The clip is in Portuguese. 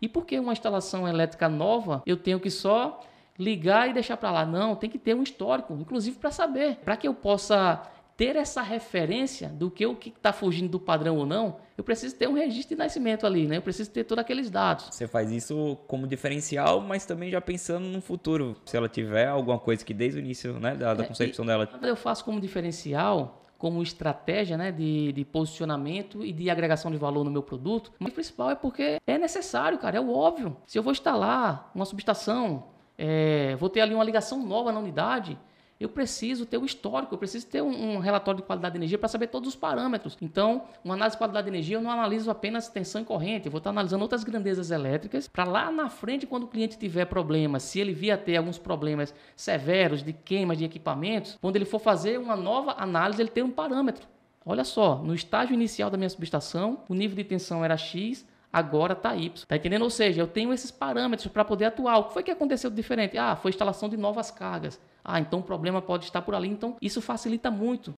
E por que uma instalação elétrica nova eu tenho que só ligar e deixar para lá? Não, tem que ter um histórico, inclusive para saber, para que eu possa ter essa referência do que o que está fugindo do padrão ou não, eu preciso ter um registro de nascimento ali, né? Eu preciso ter todos aqueles dados. Você faz isso como diferencial, mas também já pensando no futuro, se ela tiver alguma coisa que desde o início, né, da, da é, concepção é, dela. Eu faço como diferencial como estratégia né, de, de, posicionamento e de agregação de valor no meu produto, mas o principal é porque é necessário, cara, é o óbvio. Se eu vou instalar uma subestação, é, vou ter ali uma ligação nova na unidade, eu preciso ter um histórico, eu preciso ter um, um relatório de qualidade de energia para saber todos os parâmetros. Então, uma análise de qualidade de energia, eu não analiso apenas tensão e corrente, eu vou estar analisando outras grandezas elétricas para lá na frente, quando o cliente tiver problemas, se ele vier a ter alguns problemas severos de queima de equipamentos, quando ele for fazer uma nova análise, ele tem um parâmetro. Olha só, no estágio inicial da minha subestação, o nível de tensão era X, agora está Y. Tá entendendo? Ou seja, eu tenho esses parâmetros para poder atuar. O que foi que aconteceu de diferente? Ah, foi instalação de novas cargas. Ah, então o problema pode estar por ali. Então isso facilita muito.